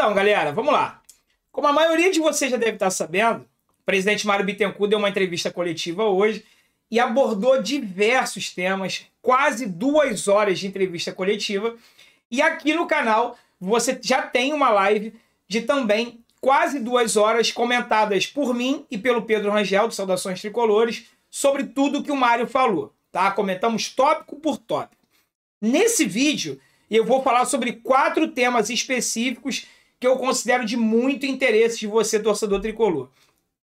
Então, galera, vamos lá. Como a maioria de vocês já deve estar sabendo, o presidente Mário Bittencourt deu uma entrevista coletiva hoje e abordou diversos temas, quase duas horas de entrevista coletiva. E aqui no canal você já tem uma live de também quase duas horas comentadas por mim e pelo Pedro Rangel, do Saudações Tricolores, sobre tudo que o Mário falou, tá? Comentamos tópico por tópico. Nesse vídeo, eu vou falar sobre quatro temas específicos que eu considero de muito interesse de você, torcedor tricolor.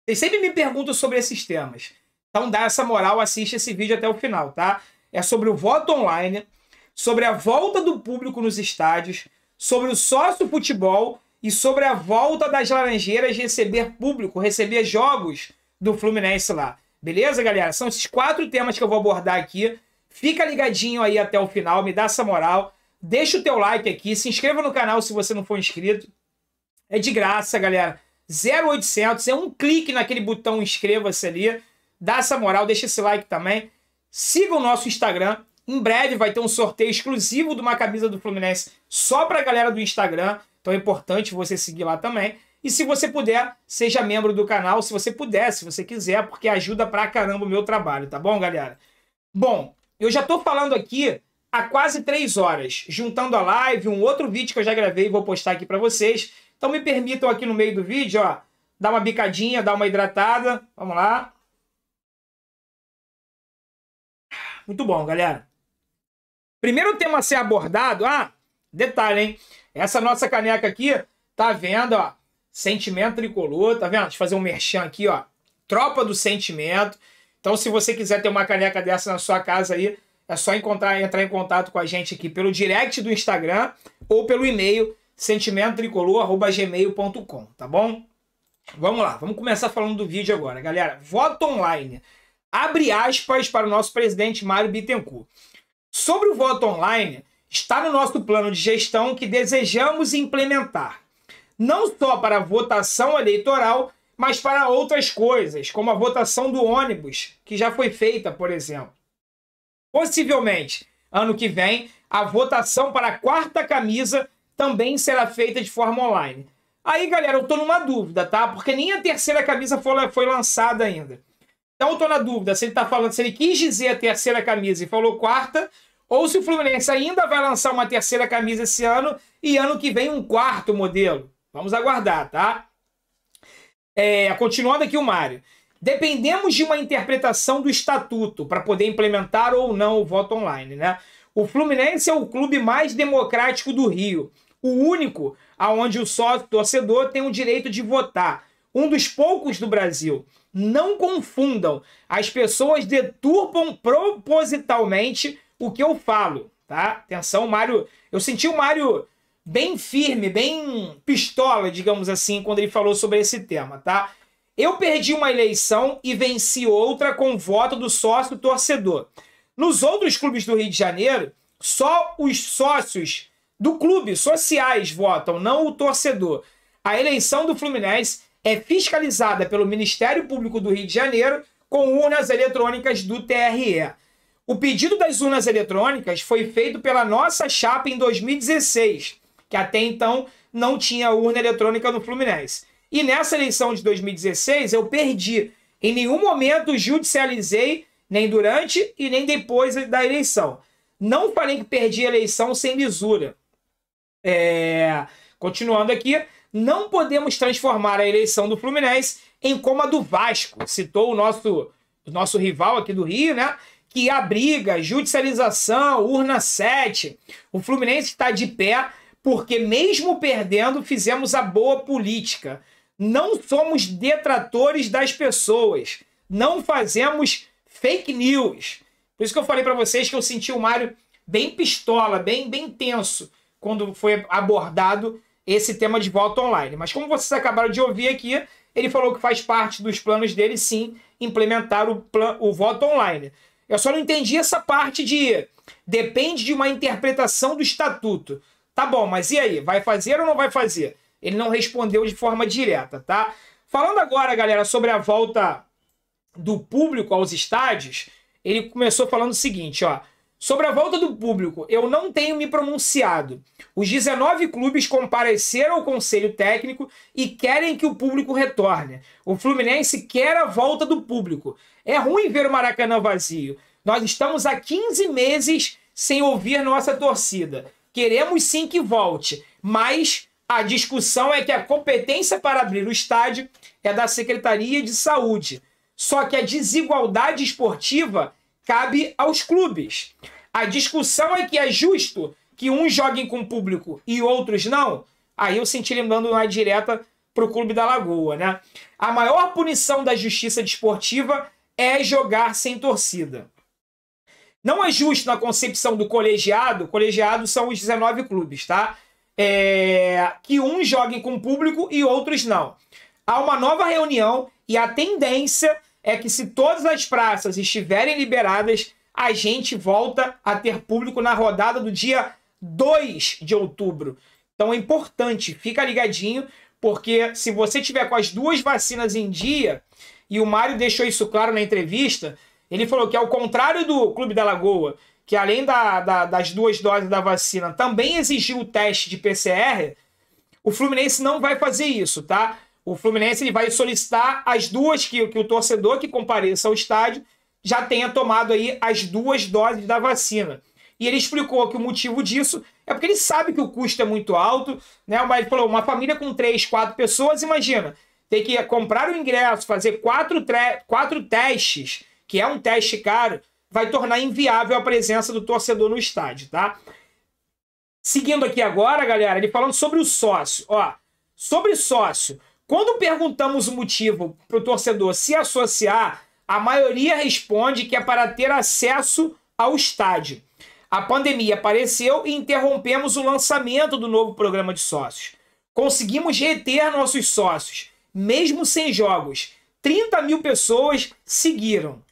Vocês sempre me perguntam sobre esses temas. Então dá essa moral, assiste esse vídeo até o final, tá? É sobre o voto online, sobre a volta do público nos estádios, sobre o sócio futebol e sobre a volta das Laranjeiras receber público, receber jogos do Fluminense lá. Beleza, galera? São esses quatro temas que eu vou abordar aqui. Fica ligadinho aí até o final, me dá essa moral. Deixa o teu like aqui, se inscreva no canal se você não for inscrito. É de graça, galera. 0800 é um clique naquele botão inscreva-se ali, dá essa moral, deixa esse like também. Siga o nosso Instagram. Em breve vai ter um sorteio exclusivo de uma camisa do Fluminense só para a galera do Instagram. Então é importante você seguir lá também. E se você puder, seja membro do canal, se você puder, se você quiser, porque ajuda pra caramba o meu trabalho, tá bom, galera? Bom, eu já tô falando aqui há quase três horas, juntando a live, um outro vídeo que eu já gravei e vou postar aqui para vocês. Então me permitam aqui no meio do vídeo, ó, dar uma bicadinha, dar uma hidratada. Vamos lá. Muito bom, galera. Primeiro tema a ser abordado, ah, detalhe, hein? Essa nossa caneca aqui, tá vendo, ó, sentimento tricolor, tá vendo? Deixa eu fazer um merchan aqui, ó. Tropa do sentimento. Então, se você quiser ter uma caneca dessa na sua casa aí, é só encontrar, entrar em contato com a gente aqui pelo direct do Instagram ou pelo e-mail sentimentotricolor.gmail.com, tá bom? Vamos lá, vamos começar falando do vídeo agora, galera. Voto online. Abre aspas para o nosso presidente Mário Bittencourt. Sobre o voto online, está no nosso plano de gestão que desejamos implementar, não só para a votação eleitoral, mas para outras coisas, como a votação do ônibus, que já foi feita, por exemplo. Possivelmente, ano que vem, a votação para a quarta camisa também será feita de forma online. Aí, galera, eu tô numa dúvida, tá? Porque nem a terceira camisa foi, foi lançada ainda. Então eu tô na dúvida se ele tá falando, se ele quis dizer a terceira camisa e falou quarta, ou se o Fluminense ainda vai lançar uma terceira camisa esse ano e ano que vem um quarto modelo. Vamos aguardar, tá? É, continuando aqui o Mário. Dependemos de uma interpretação do estatuto para poder implementar ou não o voto online, né? O Fluminense é o clube mais democrático do Rio o único aonde o sócio torcedor tem o direito de votar. Um dos poucos do Brasil. Não confundam. As pessoas deturpam propositalmente o que eu falo, tá? Atenção, Mário. Eu senti o Mário bem firme, bem pistola, digamos assim, quando ele falou sobre esse tema, tá? Eu perdi uma eleição e venci outra com voto do sócio torcedor. Nos outros clubes do Rio de Janeiro, só os sócios do clube, sociais votam, não o torcedor. A eleição do Fluminense é fiscalizada pelo Ministério Público do Rio de Janeiro com urnas eletrônicas do TRE. O pedido das urnas eletrônicas foi feito pela nossa chapa em 2016, que até então não tinha urna eletrônica no Fluminense. E nessa eleição de 2016 eu perdi. Em nenhum momento judicializei, nem durante e nem depois da eleição. Não falei que perdi a eleição sem lisura. É... Continuando aqui, não podemos transformar a eleição do Fluminense em como a do Vasco, citou o nosso, o nosso rival aqui do Rio, né? Que a briga, judicialização, urna 7. O Fluminense está de pé porque, mesmo perdendo, fizemos a boa política. Não somos detratores das pessoas. Não fazemos fake news. Por isso que eu falei para vocês que eu senti o Mário bem pistola, bem, bem tenso quando foi abordado esse tema de volta online. Mas como vocês acabaram de ouvir aqui, ele falou que faz parte dos planos dele, sim, implementar o, o voto online. Eu só não entendi essa parte de depende de uma interpretação do estatuto. Tá bom, mas e aí? Vai fazer ou não vai fazer? Ele não respondeu de forma direta, tá? Falando agora, galera, sobre a volta do público aos estádios, ele começou falando o seguinte, ó. Sobre a volta do público, eu não tenho me pronunciado. Os 19 clubes compareceram ao conselho técnico e querem que o público retorne. O Fluminense quer a volta do público. É ruim ver o Maracanã vazio. Nós estamos há 15 meses sem ouvir nossa torcida. Queremos sim que volte, mas a discussão é que a competência para abrir o estádio é da Secretaria de Saúde. Só que a desigualdade esportiva cabe aos clubes. A discussão é que é justo que uns joguem com o público e outros não. Aí eu senti lembrando uma direta pro Clube da Lagoa, né? A maior punição da justiça desportiva é jogar sem torcida. Não é justo na concepção do colegiado, colegiado são os 19 clubes, tá? É... que uns joguem com o público e outros não. Há uma nova reunião e a tendência é que se todas as praças estiverem liberadas, a gente volta a ter público na rodada do dia 2 de outubro. Então é importante, fica ligadinho, porque se você tiver com as duas vacinas em dia, e o Mário deixou isso claro na entrevista, ele falou que ao contrário do Clube da Lagoa, que além da, da, das duas doses da vacina também exigiu o teste de PCR, o Fluminense não vai fazer isso, tá? O Fluminense ele vai solicitar as duas que, que o torcedor que compareça ao estádio já tenha tomado aí as duas doses da vacina. E ele explicou que o motivo disso é porque ele sabe que o custo é muito alto, né? Mas ele falou, uma família com três, quatro pessoas, imagina, tem que comprar o ingresso, fazer quatro, quatro testes, que é um teste caro, vai tornar inviável a presença do torcedor no estádio, tá? Seguindo aqui agora, galera, ele falando sobre o sócio. Ó, sobre sócio. Quando perguntamos o motivo para o torcedor se associar, a maioria responde que é para ter acesso ao estádio. A pandemia apareceu e interrompemos o lançamento do novo programa de sócios. Conseguimos reter nossos sócios, mesmo sem jogos. 30 mil pessoas seguiram.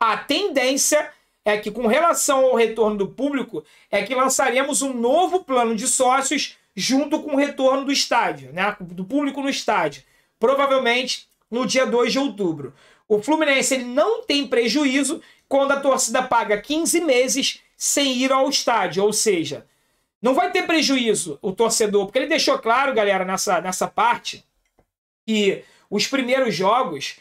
A tendência é que, com relação ao retorno do público, é que lançaremos um novo plano de sócios junto com o retorno do estádio, né? do público no estádio, provavelmente no dia 2 de outubro. O Fluminense ele não tem prejuízo quando a torcida paga 15 meses sem ir ao estádio, ou seja, não vai ter prejuízo o torcedor, porque ele deixou claro, galera, nessa, nessa parte, que os primeiros jogos,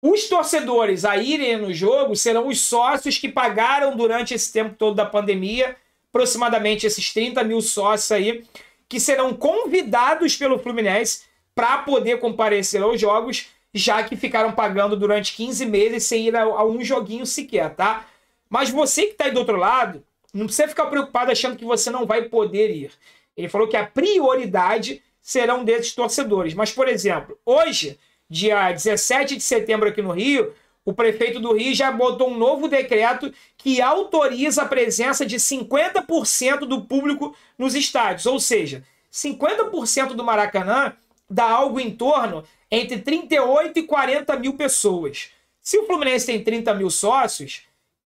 os torcedores a irem no jogo serão os sócios que pagaram durante esse tempo todo da pandemia, aproximadamente esses 30 mil sócios aí, que serão convidados pelo Fluminense para poder comparecer aos jogos já que ficaram pagando durante 15 meses sem ir a, a um joguinho sequer, tá? Mas você que está aí do outro lado, não precisa ficar preocupado achando que você não vai poder ir. Ele falou que a prioridade serão desses torcedores. Mas, por exemplo, hoje, dia 17 de setembro aqui no Rio, o prefeito do Rio já botou um novo decreto que autoriza a presença de 50% do público nos estádios. Ou seja, 50% do Maracanã dá algo em torno entre 38 e 40 mil pessoas. Se o Fluminense tem 30 mil sócios,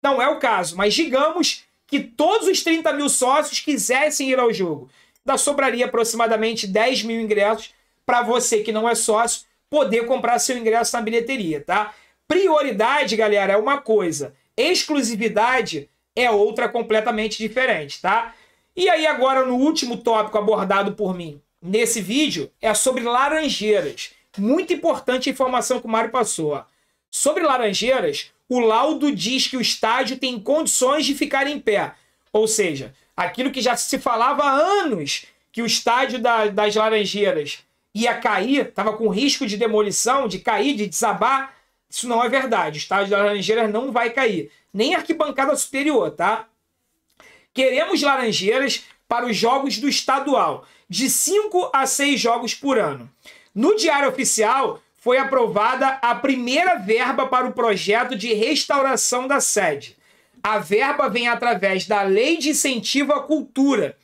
não é o caso, mas digamos que todos os 30 mil sócios quisessem ir ao jogo. Ainda sobraria aproximadamente 10 mil ingressos para você que não é sócio poder comprar seu ingresso na bilheteria, tá? Prioridade, galera, é uma coisa, exclusividade é outra completamente diferente, tá? E aí, agora, no último tópico abordado por mim nesse vídeo é sobre laranjeiras. Muito importante a informação que o Mário passou. Sobre Laranjeiras, o laudo diz que o estádio tem condições de ficar em pé. Ou seja, aquilo que já se falava há anos que o estádio da, das Laranjeiras ia cair, estava com risco de demolição, de cair, de desabar. Isso não é verdade. O estádio das Laranjeiras não vai cair. Nem arquibancada superior, tá? Queremos Laranjeiras para os jogos do estadual, de 5 a 6 jogos por ano. No Diário Oficial foi aprovada a primeira verba para o projeto de restauração da sede. A verba vem através da Lei de Incentivo à Cultura.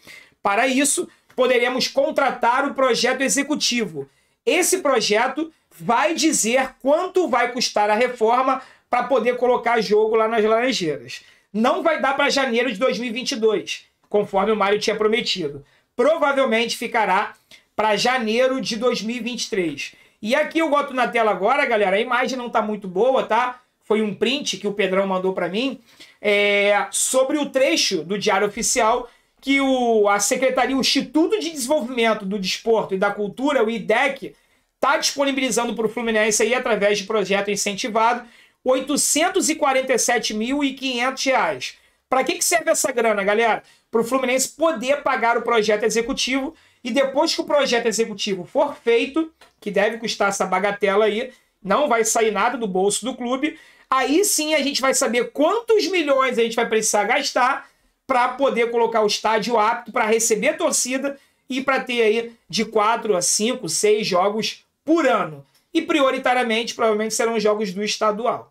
Para isso, poderemos contratar o projeto executivo. Esse projeto vai dizer quanto vai custar a reforma para poder colocar jogo lá nas Laranjeiras. Não vai dar para janeiro de 2022, conforme o Mário tinha prometido. Provavelmente ficará para janeiro de 2023. E aqui eu boto na tela agora, galera, a imagem não está muito boa, tá? Foi um print que o Pedrão mandou para mim é, sobre o trecho do Diário Oficial que o, a Secretaria, o Instituto de Desenvolvimento do Desporto e da Cultura, o IDEC, está disponibilizando para o Fluminense aí, através de projeto incentivado, R$ 847.500. Para que, que serve essa grana, galera? Para o Fluminense poder pagar o projeto executivo e depois que o projeto executivo for feito, que deve custar essa bagatela aí, não vai sair nada do bolso do clube. Aí sim a gente vai saber quantos milhões a gente vai precisar gastar para poder colocar o estádio apto para receber a torcida e para ter aí de 4 a 5, 6 jogos por ano. E prioritariamente, provavelmente serão jogos do estadual.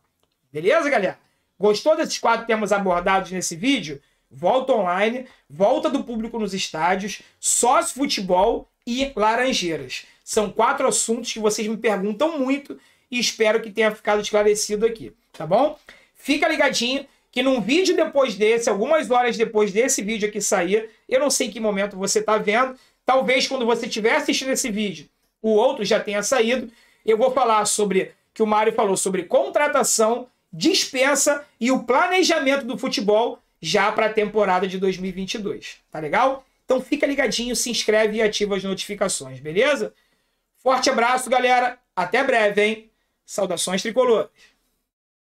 Beleza, galera? Gostou desses quatro temas abordados nesse vídeo? volta online, volta do público nos estádios, sócio futebol e laranjeiras. São quatro assuntos que vocês me perguntam muito e espero que tenha ficado esclarecido aqui, tá bom? Fica ligadinho que num vídeo depois desse, algumas horas depois desse vídeo aqui sair, eu não sei em que momento você está vendo, talvez quando você estiver assistindo esse vídeo, o outro já tenha saído, eu vou falar sobre que o Mário falou sobre contratação, dispensa e o planejamento do futebol já para a temporada de 2022. Tá legal? Então fica ligadinho, se inscreve e ativa as notificações, beleza? Forte abraço, galera. Até breve, hein? Saudações tricolores.